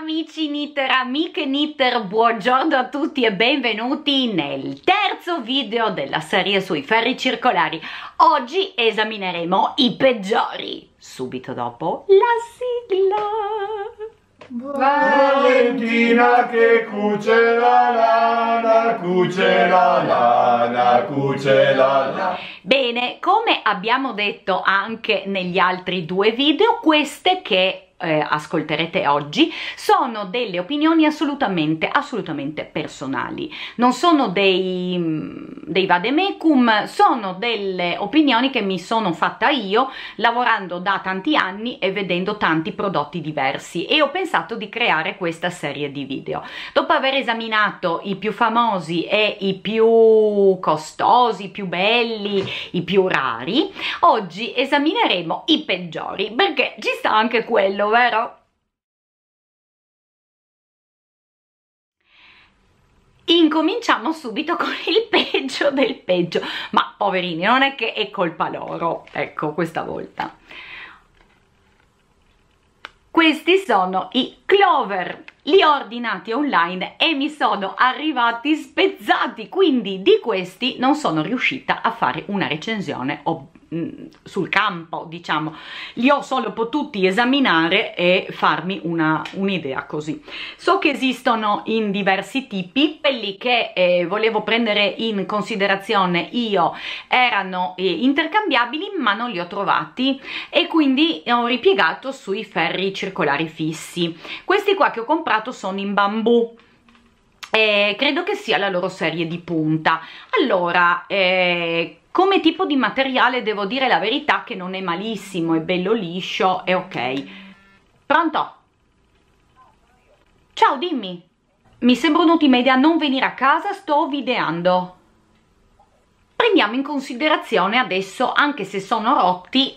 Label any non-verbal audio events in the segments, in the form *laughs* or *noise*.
Amici knitter, amiche knitter, buongiorno a tutti e benvenuti nel terzo video della serie sui ferri circolari. Oggi esamineremo i peggiori, subito dopo la sigla. Valentina che cuce la lana, cuce la lana, cuce la lana. Bene, come abbiamo detto anche negli altri due video, queste che eh, ascolterete oggi sono delle opinioni assolutamente, assolutamente personali. Non sono dei, mm, dei vademecum, sono delle opinioni che mi sono fatta io lavorando da tanti anni e vedendo tanti prodotti diversi e ho pensato di creare questa serie di video. Dopo aver esaminato i più famosi e i più costosi, i più belli, i più rari, oggi esamineremo i peggiori perché ci sta anche quello vero? Incominciamo subito con il peggio del peggio, ma poverini, non è che è colpa loro, ecco, questa volta. Questi sono i Clover, li ho ordinati online e mi sono arrivati spezzati, quindi di questi non sono riuscita a fare una recensione, o Mm, sul campo diciamo li ho solo potuti esaminare e farmi un'idea un così so che esistono in diversi tipi quelli che eh, volevo prendere in considerazione io erano eh, intercambiabili ma non li ho trovati e quindi ho ripiegato sui ferri circolari fissi questi qua che ho comprato sono in bambù e eh, credo che sia la loro serie di punta allora eh, come tipo di materiale devo dire la verità che non è malissimo, è bello liscio, è ok. Pronto? Ciao, dimmi. Mi sembra un'ottima idea non venire a casa, sto videando prendiamo in considerazione adesso, anche se sono rotti, *laughs*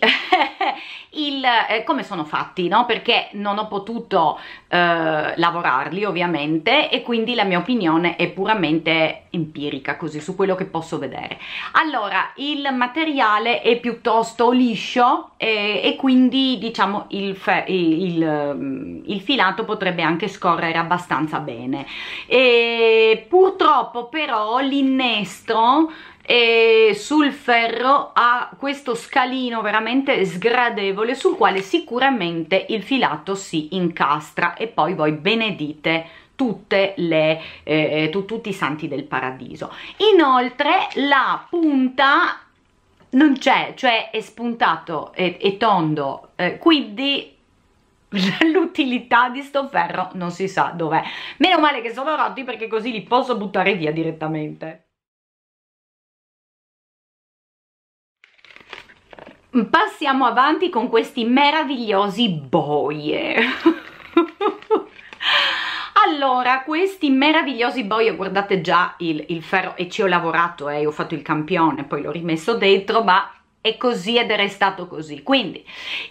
il, eh, come sono fatti, no? Perché non ho potuto eh, lavorarli ovviamente e quindi la mia opinione è puramente empirica, così su quello che posso vedere. Allora, il materiale è piuttosto liscio e, e quindi diciamo il, il, mm, il, filato potrebbe anche scorrere abbastanza bene. E, purtroppo però l'innestro e sul ferro ha questo scalino veramente sgradevole sul quale sicuramente il filato si incastra e poi voi benedite le, eh, eh, tu, tutti i santi del paradiso inoltre la punta non c'è cioè è spuntato e, e tondo eh, quindi *laughs* l'utilità di sto ferro non si sa dov'è meno male che sono rotti perché così li posso buttare via direttamente Mm, passiamo avanti con questi meravigliosi boie *laughs* allora questi meravigliosi boie guardate già il, il ferro e ci ho lavorato eh, ho fatto il campione poi l'ho rimesso dentro ma è così ed è restato così quindi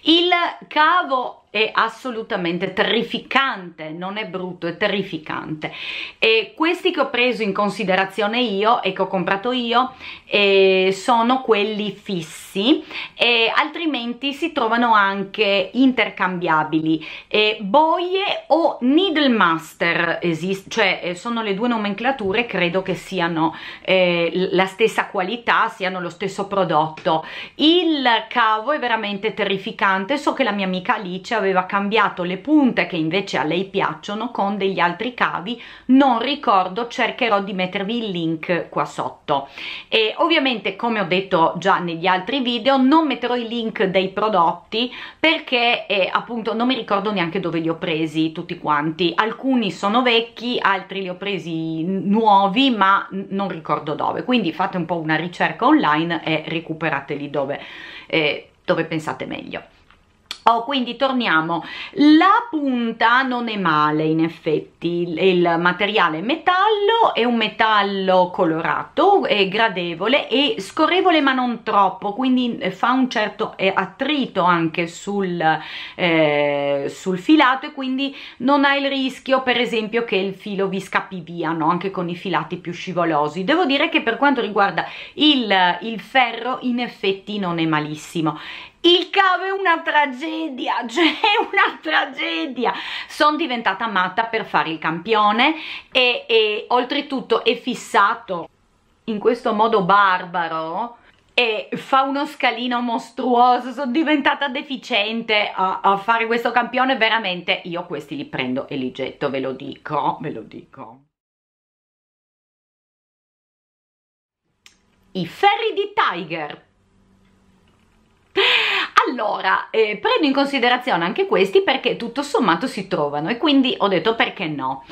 il cavo è assolutamente terrificante, non è brutto, è terrificante. E questi che ho preso in considerazione io e che ho comprato io eh, sono quelli fissi e altrimenti si trovano anche intercambiabili. Cioè, eh, boie o Needle Master esiste, cioè sono le due nomenclature, credo che siano eh, la stessa qualità, siano lo stesso prodotto. Il cavo è veramente terrificante, so che la mia amica Alice aveva aveva cambiato le punte che invece a lei piacciono con degli altri cavi non ricordo cercherò di mettervi il link qua sotto e ovviamente come ho detto già negli altri video non metterò il link dei prodotti perché eh, appunto non mi ricordo neanche dove li ho presi tutti quanti alcuni sono vecchi altri li ho presi nuovi ma non ricordo dove quindi fate un po' una ricerca online e recuperateli dove, eh, dove pensate meglio Oh, quindi torniamo, la punta non è male in effetti, il materiale metallo, è un metallo colorato, è gradevole e scorrevole ma non troppo, quindi eh, fa un certo attrito anche sul, eh, sul filato e quindi non ha il rischio per esempio che il filo vi scappi via, no? anche con i filati più scivolosi. Devo dire che per quanto riguarda il, il ferro in effetti non è malissimo il cavo è una tragedia, *laughs* cioè è una tragedia. Sono diventata matta per fare il campione e, e oltretutto è fissato in questo modo barbaro e fa uno scalino mostruoso, sono diventata deficiente a, a, fare questo campione, veramente io questi li prendo e li getto, ve lo dico, ve lo dico. I ferri di Tiger. Allora, eh, prendo in considerazione anche questi perché tutto sommato si trovano e quindi ho detto perché no.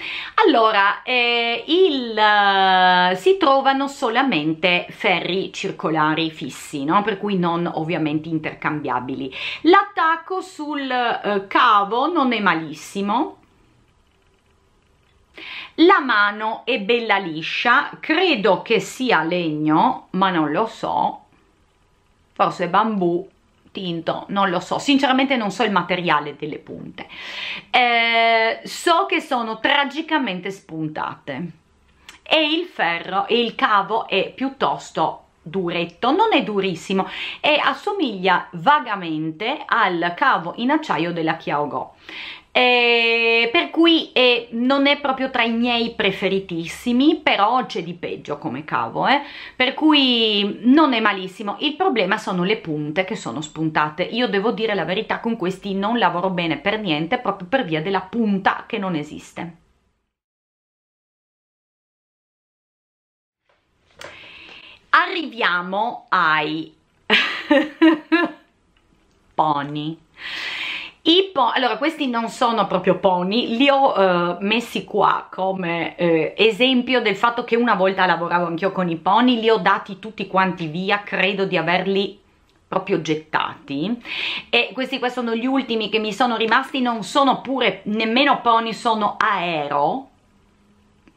Allora, eh, il, eh, si trovano solamente ferri circolari fissi, no? per cui non ovviamente intercambiabili. L'attacco sul eh, cavo non è malissimo, la mano è bella liscia, credo che sia legno, ma non lo so, forse bambù tinto, non lo so, sinceramente non so il materiale delle punte. Eh, so che sono tragicamente spuntate e il ferro e il cavo è piuttosto duretto, non è durissimo e assomiglia vagamente al cavo in acciaio della Kyogo eh, per cui eh, non è proprio tra i miei preferitissimi però c'è di peggio come cavo eh? per cui non è malissimo il problema sono le punte che sono spuntate io devo dire la verità con questi non lavoro bene per niente proprio per via della punta che non esiste arriviamo ai *laughs* pony i po allora, questi non sono proprio pony, li ho eh, messi qua come eh, esempio del fatto che una volta lavoravo anch'io con i pony, li ho dati tutti quanti via, credo di averli proprio gettati e questi qua sono gli ultimi che mi sono rimasti, non sono pure nemmeno pony, sono aero,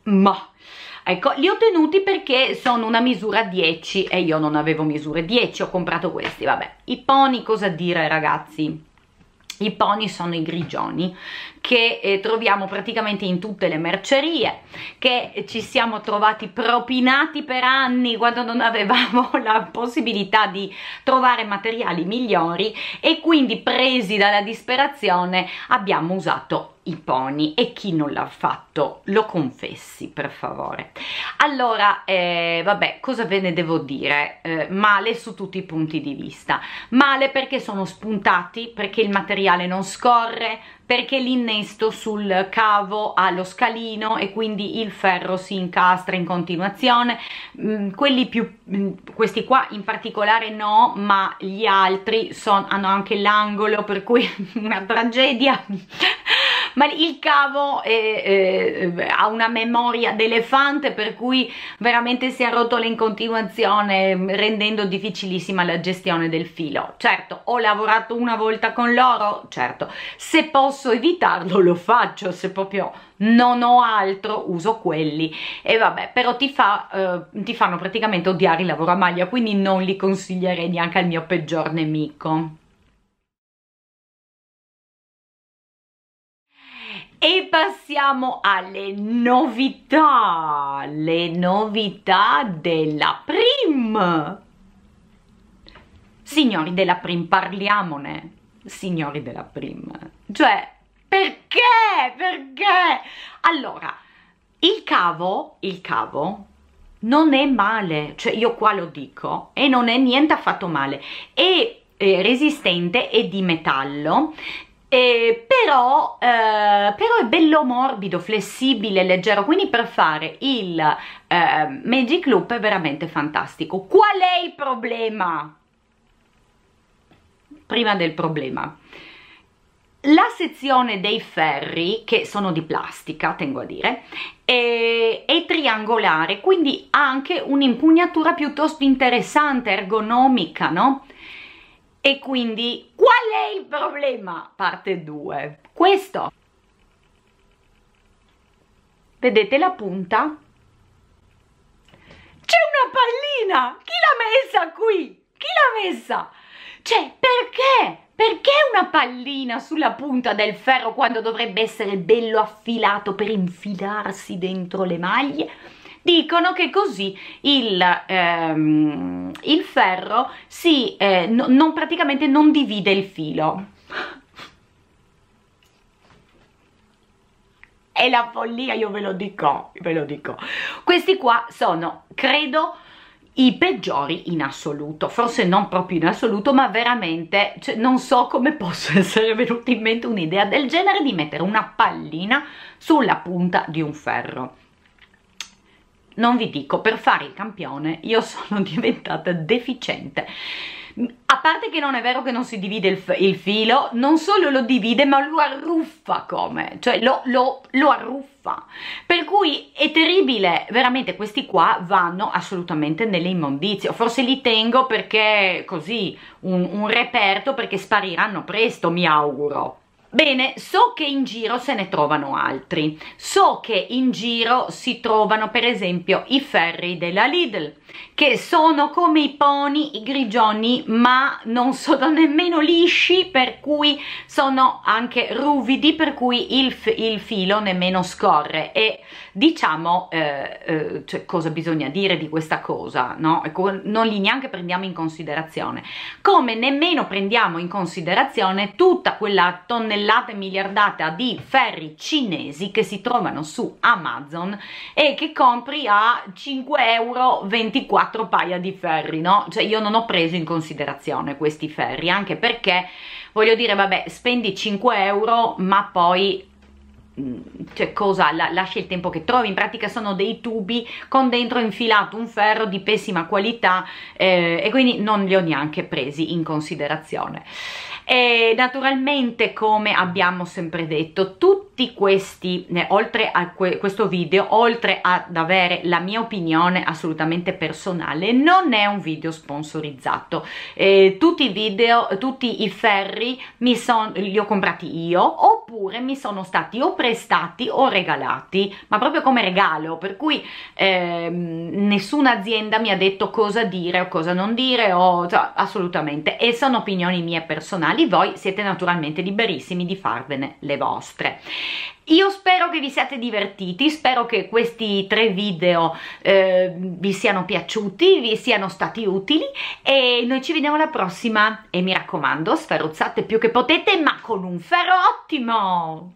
ma... Ecco, li ho tenuti perché sono una misura 10 e io non avevo misure 10, ho comprato questi, vabbè. I pony, cosa dire ragazzi? I pony sono i grigioni che eh, troviamo praticamente in tutte le mercerie, che ci siamo trovati propinati per anni quando non avevamo *laughs* la possibilità di trovare materiali migliori e quindi presi dalla disperazione abbiamo usato i pony e chi non l'ha fatto lo confessi per favore allora eh, vabbè cosa ve ne devo dire eh, male su tutti i punti di vista male perché sono spuntati perché il materiale non scorre perché l'innesto sul cavo ha lo scalino e quindi il ferro si incastra in continuazione mm, quelli più mm, questi qua in particolare no ma gli altri son, hanno anche l'angolo per cui *laughs* una tragedia ma il cavo è, eh, è, eh, ha una memoria d'elefante per cui veramente si arrotola in continuazione mm, rendendo difficilissima la gestione del filo certo ho lavorato una volta con l'oro certo se posso evitarlo lo faccio se proprio non ho altro uso quelli e vabbè però ti, fa, eh, ti fanno praticamente odiare il lavoro a maglia quindi non li consiglierei neanche al mio peggior nemico E passiamo alle novità, le novità della Prim. Signori della Prim, parliamone, signori della Prim. Cioè, perché? Perché? Allora, il cavo, il cavo non è male, cioè io qua lo dico, e non è niente affatto male. È eh, resistente è di metallo eh, però, eh, però, è bello morbido, flessibile, leggero, quindi per fare il eh, Magic Loop è veramente fantastico. Qual è il problema? Prima del problema. La sezione dei ferri, che sono di plastica, tengo a dire, è, è triangolare, quindi ha anche un'impugnatura piuttosto interessante, ergonomica, no? E quindi qual è il problema? Parte 2. Questo. Vedete la punta? C'è una pallina! Chi l'ha messa qui? Chi l'ha messa? Cioè, perché? Perché una pallina sulla punta del ferro quando dovrebbe essere bello affilato per infilarsi dentro le maglie? dicono che così il, ehm, il ferro si, eh, no, non, praticamente non divide il filo. *laughs* È la follia, io ve lo dico, ve lo dico. Questi qua sono, credo, i peggiori in assoluto, forse non proprio in assoluto, ma veramente cioè, non so come possa *laughs* essere venuta in mente un'idea del genere di mettere una pallina sulla punta di un ferro non vi dico, per fare il campione io sono *laughs* diventata deficiente. A parte che non è vero che non si divide il, il filo, non solo lo divide ma lo arruffa come, cioè lo, lo, lo arruffa. Per cui è terribile, veramente questi qua vanno assolutamente nelle immondizie. Forse li tengo perché così, un, un reperto perché spariranno presto mi auguro. Bene, so che in giro se ne trovano altri, so che in giro si trovano per esempio i ferri della Lidl, che sono come i pony, i grigioni, ma non sono nemmeno lisci, per cui sono anche ruvidi, per cui il, il filo nemmeno scorre e diciamo, eh, eh, cioè, cosa bisogna dire di questa cosa, no? Non li neanche prendiamo in considerazione, come nemmeno prendiamo in considerazione tutta quella tonnellata tonnellate e miliardata di ferri cinesi che si trovano su Amazon e che compri a 5,24 euro paia di ferri, no? Cioè io non ho preso in considerazione questi ferri, anche perché voglio dire, vabbè, spendi 5 euro ma poi Mm, cioè cosa la, lasci il tempo che trovi in pratica sono dei tubi con dentro infilato un ferro di pessima qualità eh, e quindi non li ho neanche presi in considerazione e naturalmente come abbiamo sempre detto tutti questi eh, oltre a que questo video oltre ad avere la mia opinione assolutamente personale non è un video sponsorizzato eh, tutti i video tutti i ferri mi son, li ho comprati io oppure oppure mi sono stati o prestati o regalati, ma proprio come regalo, per cui eh, nessuna azienda mi ha detto cosa dire o cosa non dire, o, cioè, assolutamente, e sono opinioni mie personali, voi siete naturalmente liberissimi di farvene le vostre. Io spero che vi siate divertiti, spero che questi tre video eh, vi siano piaciuti, vi siano stati utili e noi ci vediamo alla prossima e mi raccomando sferruzzate più che potete ma con un ferro ottimo!